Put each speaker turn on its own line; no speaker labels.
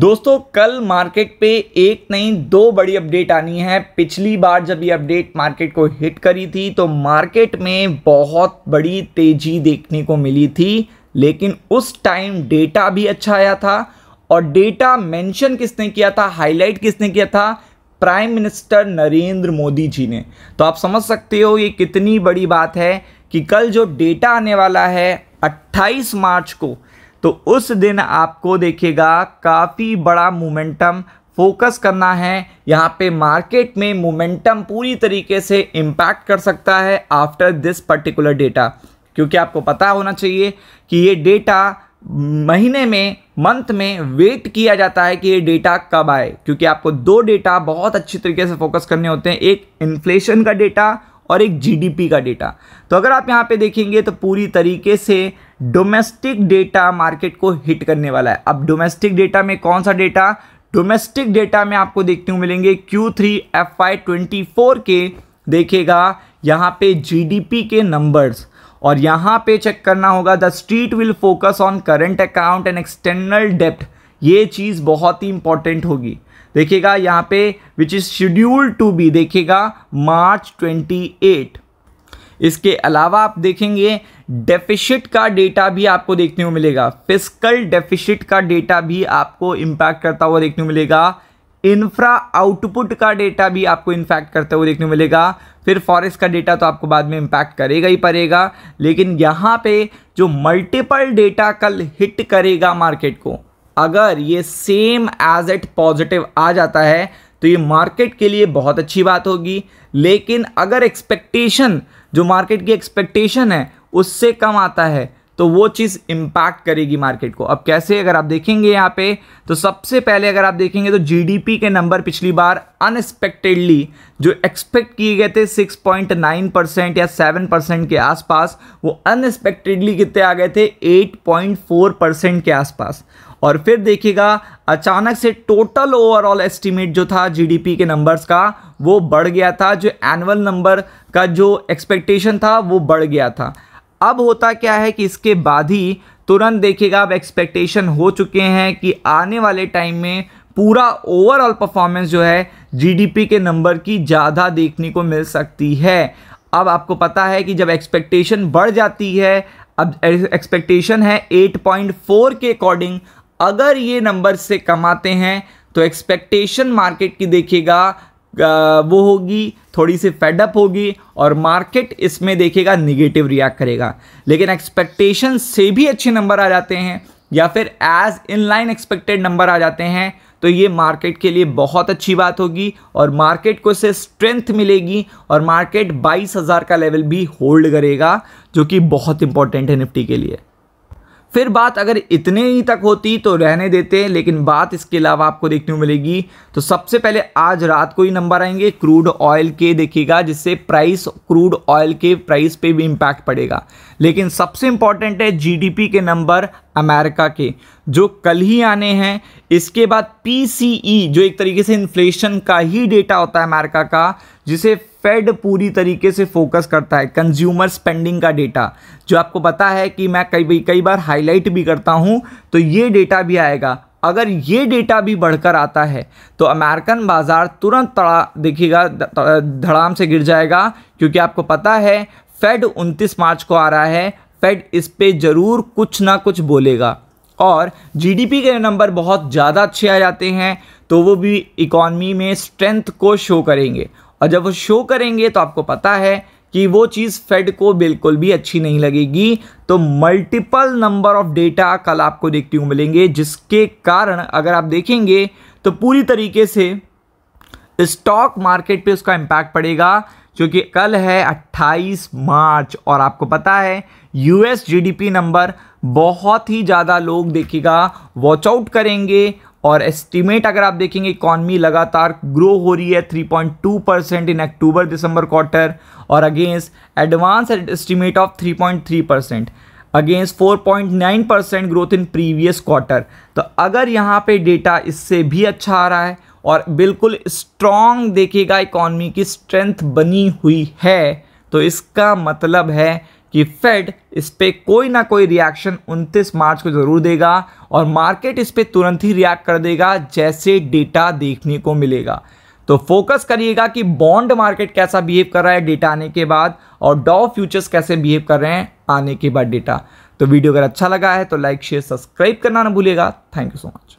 दोस्तों कल मार्केट पे एक नहीं दो बड़ी अपडेट आनी है पिछली बार जब ये अपडेट मार्केट को हिट करी थी तो मार्केट में बहुत बड़ी तेजी देखने को मिली थी लेकिन उस टाइम डेटा भी अच्छा आया था और डेटा मेंशन किसने किया था हाईलाइट किसने किया था प्राइम मिनिस्टर नरेंद्र मोदी जी ने तो आप समझ सकते हो ये कितनी बड़ी बात है कि कल जो डेटा आने वाला है 28 मार्च को तो उस दिन आपको देखिएगा काफ़ी बड़ा मोमेंटम फोकस करना है यहाँ पे मार्केट में मोमेंटम पूरी तरीके से इम्पैक्ट कर सकता है आफ्टर दिस पर्टिकुलर डेटा क्योंकि आपको पता होना चाहिए कि ये डेटा महीने में मंथ में वेट किया जाता है कि ये डेटा कब आए क्योंकि आपको दो डेटा बहुत अच्छी तरीके से फोकस करने होते हैं एक इन्फ्लेशन का डेटा और एक जीडीपी का डेटा तो अगर आप यहाँ पे देखेंगे तो पूरी तरीके से डोमेस्टिक डेटा मार्केट को हिट करने वाला है अब डोमेस्टिक डेटा में कौन सा डेटा डोमेस्टिक डेटा में आपको देखने को मिलेंगे Q three F I twenty four के देखेगा यहाँ पे जीडीपी के नंबर्स और यहाँ पे चेक करना होगा the street will focus on current account and external डेप्ट ये चीज़ बहुत ही इंपॉर्टेंट होगी देखिएगा यहाँ पे which is scheduled to be देखिएगा मार्च 28 इसके अलावा आप देखेंगे डेफिशिट का डेटा भी आपको देखने को मिलेगा फिजिकल डेफिशिट का डेटा भी आपको इम्पैक्ट करता हुआ देखने को मिलेगा इंफ्रा आउटपुट का डेटा भी आपको इम्पैक्ट करते हुए देखने को मिलेगा फिर फॉरेस्ट का डेटा तो आपको बाद में इम्पैक्ट करेगा ही पड़ेगा लेकिन यहाँ पे जो मल्टीपल डेटा कल हिट करेगा मार्केट को अगर ये सेम एज एट पॉजिटिव आ जाता है तो ये मार्केट के लिए बहुत अच्छी बात होगी लेकिन अगर एक्सपेक्टेशन जो मार्केट की एक्सपेक्टेशन है उससे कम आता है तो वो चीज़ इम्पैक्ट करेगी मार्केट को अब कैसे अगर आप देखेंगे यहाँ पे तो सबसे पहले अगर आप देखेंगे तो जीडीपी के नंबर पिछली बार अनएक्सपेक्टेडली जो एक्सपेक्ट किए गए थे 6.9 परसेंट या 7 परसेंट के आसपास वो अनएक्सपेक्टेडली कितने आ गए थे 8.4 परसेंट के आसपास और फिर देखिएगा अचानक से टोटल ओवरऑल एस्टिमेट जो था जीडीपी के नंबर्स का वो बढ़ गया था जो एनुअल नंबर का जो एक्सपेक्टेशन था वो बढ़ गया था अब होता क्या है कि इसके बाद ही तुरंत देखिएगा अब एक्सपेक्टेशन हो चुके हैं कि आने वाले टाइम में पूरा ओवरऑल परफॉर्मेंस जो है जीडीपी के नंबर की ज़्यादा देखने को मिल सकती है अब आपको पता है कि जब एक्सपेक्टेशन बढ़ जाती है अब एक्सपेक्टेशन है 8.4 के अकॉर्डिंग अगर ये नंबर से कमाते हैं तो एक्सपेक्टेशन मार्केट की देखेगा वो होगी थोड़ी सी फेडअप होगी और मार्केट इसमें देखेगा निगेटिव रिएक्ट करेगा लेकिन एक्सपेक्टेशन से भी अच्छे नंबर आ जाते हैं या फिर as in line expected number आ जाते हैं तो ये मार्केट के लिए बहुत अच्छी बात होगी और मार्केट को इससे स्ट्रेंथ मिलेगी और मार्केट बाईस हज़ार का लेवल भी होल्ड करेगा जो कि बहुत इंपॉर्टेंट है निफ्टी के लिए फिर बात अगर इतने ही तक होती तो रहने देते लेकिन बात इसके अलावा आपको देखने को मिलेगी तो सबसे पहले आज रात को ही नंबर आएंगे क्रूड ऑयल के देखिएगा जिससे प्राइस क्रूड ऑयल के प्राइस पे भी इम्पैक्ट पड़ेगा लेकिन सबसे इम्पॉर्टेंट है जीडीपी के नंबर अमेरिका के जो कल ही आने हैं इसके बाद पी e, जो एक तरीके से इन्फ्लेशन का ही डेटा होता है अमेरिका का जिसे फेड पूरी तरीके से फोकस करता है कंज्यूमर स्पेंडिंग का डेटा जो आपको पता है कि मैं कई कई बार हाईलाइट भी करता हूँ तो ये डेटा भी आएगा अगर ये डेटा भी बढ़कर आता है तो अमेरिकन बाज़ार तुरंत तड़ा देखिएगा धड़ाम से गिर जाएगा क्योंकि आपको पता है फेड 29 मार्च को आ रहा है फेड इस पर ज़रूर कुछ ना कुछ बोलेगा और जीडीपी के नंबर बहुत ज़्यादा अच्छे आ जाते हैं तो वो भी इकॉनमी में स्ट्रेंथ को शो करेंगे और जब वो शो करेंगे तो आपको पता है कि वो चीज़ फेड को बिल्कुल भी अच्छी नहीं लगेगी तो मल्टीपल नंबर ऑफ डेटा कल आपको देखते हुए मिलेंगे जिसके कारण अगर आप देखेंगे तो पूरी तरीके से स्टॉक मार्केट पे उसका इम्पैक्ट पड़ेगा क्योंकि कल है 28 मार्च और आपको पता है यूएस जीडीपी नंबर बहुत ही ज़्यादा लोग देखेगा वॉच आउट करेंगे और एस्टिमेट अगर आप देखेंगे इकॉनमी लगातार ग्रो हो रही है 3.2 percent in October December quarter और against advance estimate of 3.3 percent against 4.9 percent growth in previous quarter तो अगर यहाँ पे डेटा इससे भी अच्छा आ रहा है और बिल्कुल स्ट्रॉन्ग देखेगा इकॉनमी की स्ट्रेंथ बनी हुई है तो इसका मतलब है कि फेड इस पर कोई ना कोई रिएक्शन 29 मार्च को ज़रूर देगा और मार्केट इस पर तुरंत ही रिएक्ट कर देगा जैसे डेटा देखने को मिलेगा तो फोकस करिएगा कि बॉन्ड मार्केट कैसा बिहेव कर रहा है डेटा आने के बाद और डॉ फ्यूचर्स कैसे बिहेव कर रहे हैं आने के बाद डेटा तो वीडियो अगर अच्छा लगा है तो लाइक शेयर सब्सक्राइब करना ना भूलेगा थैंक यू सो मच